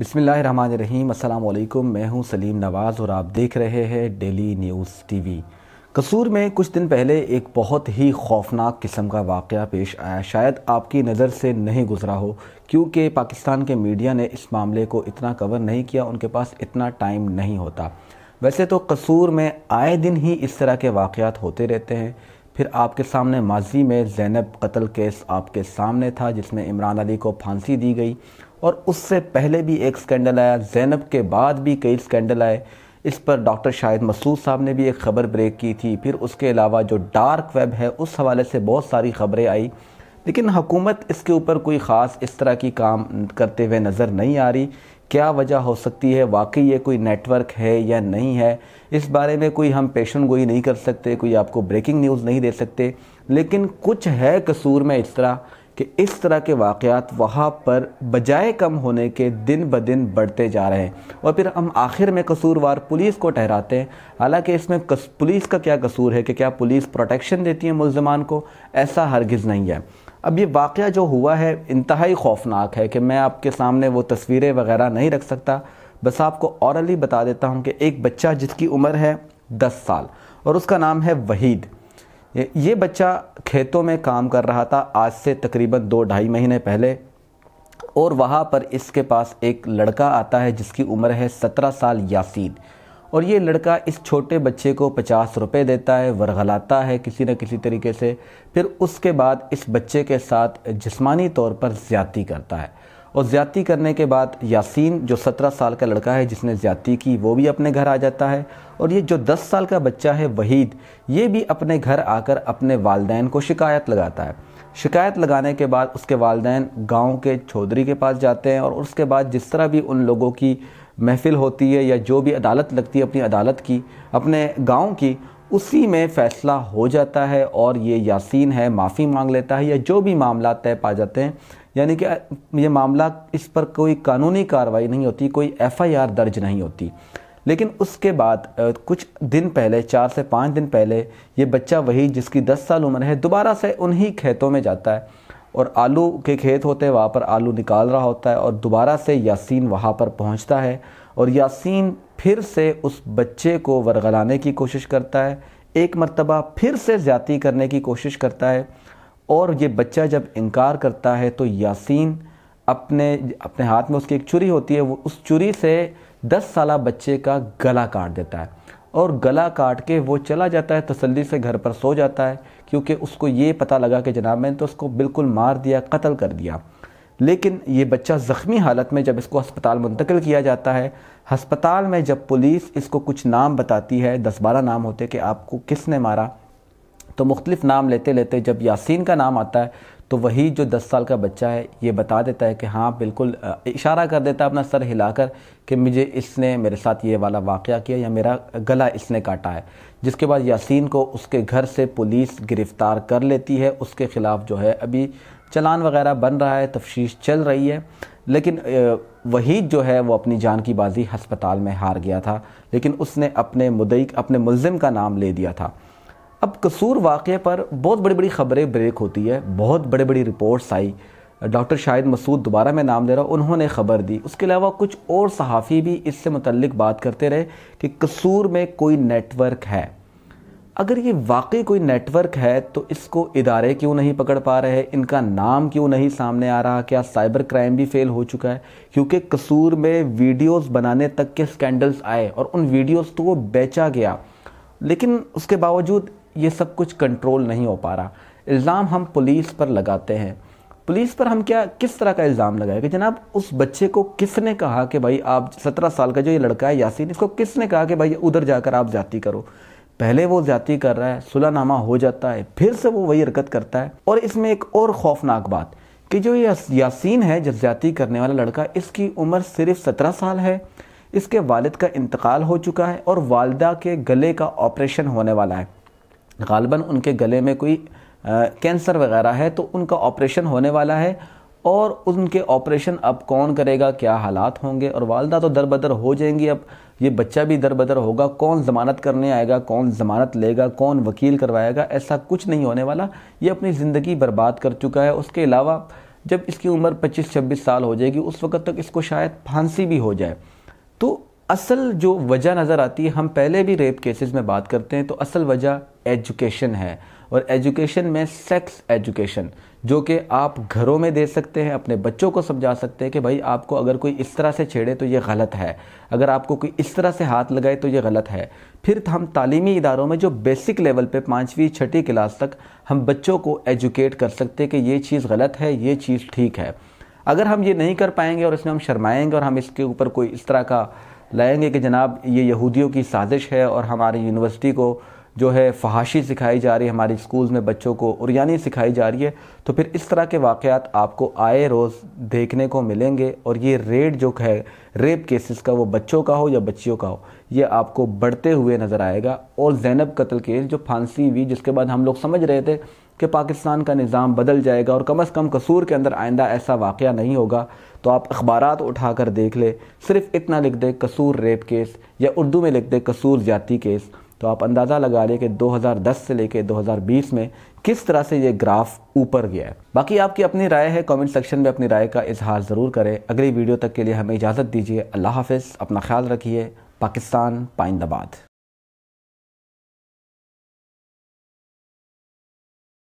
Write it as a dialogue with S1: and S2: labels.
S1: बिसमीम अल्लाम मैं हूं सलीम नवाज़ और आप देख रहे हैं डेली न्यूज़ टीवी कसूर में कुछ दिन पहले एक बहुत ही खौफनाक किस्म का वाक़ पेश आया शायद आपकी नज़र से नहीं गुजरा हो क्योंकि पाकिस्तान के मीडिया ने इस मामले को इतना कवर नहीं किया उनके पास इतना टाइम नहीं होता वैसे तो कसूर में आए दिन ही इस तरह के वाक़ होते रहते हैं फिर आपके सामने माजी में जैनब कत्ल केस आपके सामने था जिसमें इमरान अली को फांसी दी गई और उससे पहले भी एक स्कैंडल आया जैनब के बाद भी कई स्कैंडल आए इस पर डॉक्टर शाहिद मसूद साहब ने भी एक ख़बर ब्रेक की थी फिर उसके अलावा जो डार्क वेब है उस हवाले से बहुत सारी खबरें आई लेकिन हुकूमत इसके ऊपर कोई ख़ास इस तरह की काम करते हुए नज़र नहीं आ रही क्या वजह हो सकती है वाकई ये कोई नेटवर्क है या नहीं है इस बारे में कोई हम पेशन गोई नहीं कर सकते कोई आपको ब्रेकिंग न्यूज़ नहीं दे सकते लेकिन कुछ है कसूर में इस तरह कि इस तरह के वाक़ात वहाँ पर बजाय कम होने के दिन ब दिन बढ़ते जा रहे हैं और फिर हम आखिर में कसूरवार पुलिस को ठहराते हैं हालांकि इसमें कस, पुलिस का क्या कसूर है कि क्या पुलिस प्रोटेक्शन देती है मुलजमान को ऐसा हरगिज़ नहीं है अब ये वाक़ जो हुआ है इंतहाई खौफनाक है कि मैं आपके सामने वो तस्वीरें वगैरह नहीं रख सकता बस आपको औरली बता देता हूँ कि एक बच्चा जिसकी उम्र है दस साल और उसका नाम है वहीद ये बच्चा खेतों में काम कर रहा था आज से तकरीबन दो ढाई महीने पहले और वहाँ पर इसके पास एक लड़का आता है जिसकी उम्र है सत्रह साल यासीन और ये लड़का इस छोटे बच्चे को पचास रुपये देता है वरगलाता है किसी न किसी तरीके से फिर उसके बाद इस बच्चे के साथ जिस्मानी तौर पर ज़्यादती करता है और ज़्यादती करने के बाद यासीन जो सत्रह साल का लड़का है जिसने ज़्यादती की वो भी अपने घर आ जाता है और ये जो दस साल का बच्चा है वहीद ये भी अपने घर आकर अपने वालदेन को शिकायत लगाता है शिकायत लगाने के बाद उसके वालदेन गांव के चौधरी के पास जाते हैं और उसके बाद जिस तरह भी उन लोगों की महफिल होती है या जो भी अदालत लगती है अपनी अदालत की अपने गांव की उसी में फ़ैसला हो जाता है और ये यासीन है माफ़ी मांग लेता है या जो भी मामला तय पा जाते हैं यानी कि ये मामला इस पर कोई कानूनी कार्रवाई नहीं होती कोई एफआईआर दर्ज नहीं होती लेकिन उसके बाद कुछ दिन पहले चार से पाँच दिन पहले ये बच्चा वही जिसकी दस साल उम्र है दोबारा से उन्हीं खेतों में जाता है और आलू के खेत होते हैं वहाँ पर आलू निकाल रहा होता है और दोबारा से यासीन वहाँ पर पहुँचता है और यासीन फिर से उस बच्चे को वरगलाने की कोशिश करता है एक मरतबा फिर से ज़्यादा करने की कोशिश करता है और ये बच्चा जब इनकार करता है तो यासीन अपने अपने हाथ में उसकी एक चुरी होती है वो उस चुरी से दस साल बच्चे का गला काट देता है और गला काट के वो चला जाता है तसल्ली से घर पर सो जाता है क्योंकि उसको ये पता लगा कि जनाब मैंने तो उसको बिल्कुल मार दिया कत्ल कर दिया लेकिन ये बच्चा ज़ख्मी हालत में जब इसको अस्पताल मुंतकिल किया जाता है हस्पताल में जब पुलिस इसको कुछ नाम बताती है दस बारह नाम होते कि आपको किसने मारा तो मुख्तलिफ़ नाम लेते लेते जब यासीन का नाम आता है तो वही जो दस साल का बच्चा है ये बता देता है कि हाँ बिल्कुल इशारा कर देता है अपना सर हिलाकर कि मुझे इसने मेरे साथ ये वाला वाक़ किया या मेरा गला इसने काटा है जिसके बाद यासीन को उसके घर से पुलिस गिरफ़्तार कर लेती है उसके ख़िलाफ़ जो है अभी चलान वगैरह बन रहा है तफ्तीश चल रही है लेकिन वहीद जो है वो अपनी जान की बाजी हस्पताल में हार गया था लेकिन उसने अपने मुदई अपने मुलजिम का नाम ले दिया था अब कसूर वाक़े पर बहुत बड़ी बड़ी ख़बरें ब्रेक होती है बहुत बड़ी बड़ी रिपोर्ट्स आई डॉक्टर शाहिद मसूद दोबारा मैं नाम ले रहा हूँ उन्होंने ख़बर दी उसके अलावा कुछ और सहाफ़ी भी इससे मुतलक बात करते रहे कि कसूर में कोई नेटवर्क है अगर ये वाकई कोई नेटवर्क है तो इसको इदारे क्यों नहीं पकड़ पा रहे इनका नाम क्यों नहीं सामने आ रहा क्या साइबर क्राइम भी फेल हो चुका है क्योंकि कसूर में वीडियोस बनाने तक के स्कैंडल्स आए और उन वीडियोस तो वो बेचा गया लेकिन उसके बावजूद ये सब कुछ कंट्रोल नहीं हो पा रहा इल्ज़ाम हम पुलिस पर लगाते हैं पुलिस पर हम क्या किस तरह का इल्ज़ाम लगाए कि जनाब उस बच्चे को किसने कहा कि भाई आप सत्रह साल का जो ये लड़का है यासीन इसको किसने कहा कि भाई उधर जाकर आप जाती करो पहले वो ज्यादा कर रहा है सुलहनामा हो जाता है फिर से वो वही हरकत करता है और इसमें एक और खौफनाक बात कि जो ये यासीन है जब ज्यादा करने वाला लड़का इसकी उम्र सिर्फ सत्रह साल है इसके वालिद का इंतकाल हो चुका है और वालदा के गले का ऑपरेशन होने वाला है गालबा उनके गले में कोई आ, कैंसर वगैरह है तो उनका ऑपरेशन होने वाला है और उनके ऑपरेशन अब कौन करेगा क्या हालात होंगे और वालदा तो दर बदर हो जाएंगी अब ये बच्चा भी दर बदर होगा कौन ज़मानत करने आएगा कौन ज़मानत लेगा कौन वकील करवाएगा ऐसा कुछ नहीं होने वाला ये अपनी ज़िंदगी बर्बाद कर चुका है उसके अलावा जब इसकी उम्र 25-26 साल हो जाएगी उस वक़्त तक इसको शायद फांसी भी हो जाए तो असल जो वजह नज़र आती है हम पहले भी रेप केसेस में बात करते हैं तो असल वजह एजुकेशन है और एजुकेशन में सेक्स एजुकेशन जो कि आप घरों में दे सकते हैं अपने बच्चों को समझा सकते हैं कि भाई आपको अगर कोई इस तरह से छेड़े तो ये गलत है अगर आपको कोई इस तरह से हाथ लगाए तो ये गलत है फिर हम तालीमी इदारों में जो बेसिक लेवल पे पाँचवीं छठी क्लास तक हम बच्चों को एजुकेट कर सकते हैं कि ये चीज़ गलत है ये चीज़ ठीक है अगर हम ये नहीं कर पाएंगे और इसमें हम शर्माएंगे और हम इसके ऊपर कोई इस तरह का लाएंगे कि जनाब ये यहूदियों की साजिश है और हमारी यूनिवर्सिटी को जो है फहाशी सिखाई जा रही है हमारे स्कूल्स में बच्चों को उरियानी सिखाई जा रही है तो फिर इस तरह के वाक़ आपको आए रोज़ देखने को मिलेंगे और ये रेट जो है रेप केसेस का वो बच्चों का हो या बच्चियों का हो ये आपको बढ़ते हुए नज़र आएगा और जैनब कत्ल केस जो फांसी हुई जिसके बाद हम लोग समझ रहे थे कि पाकिस्तान का निज़ाम बदल जाएगा और कम अज़ कम कसूर के अंदर आइंदा ऐसा वाक़ नहीं होगा तो आप अखबार उठा कर देख ले सिर्फ इतना लिख दे कसूर रेप केस या उर्दू में लिख दे कसूर ज्याती केस तो आप अंदाज़ा लगा लें कि 2010 से लेकर 2020 में किस तरह से ये ग्राफ ऊपर गया है बाकी आपकी अपनी राय है कमेंट सेक्शन में अपनी राय का इजहार ज़रूर करें अगली वीडियो तक के लिए हमें इजाज़त दीजिए अल्लाह हाफिज़ अपना ख्याल रखिए पाकिस्तान पाइंदाबाद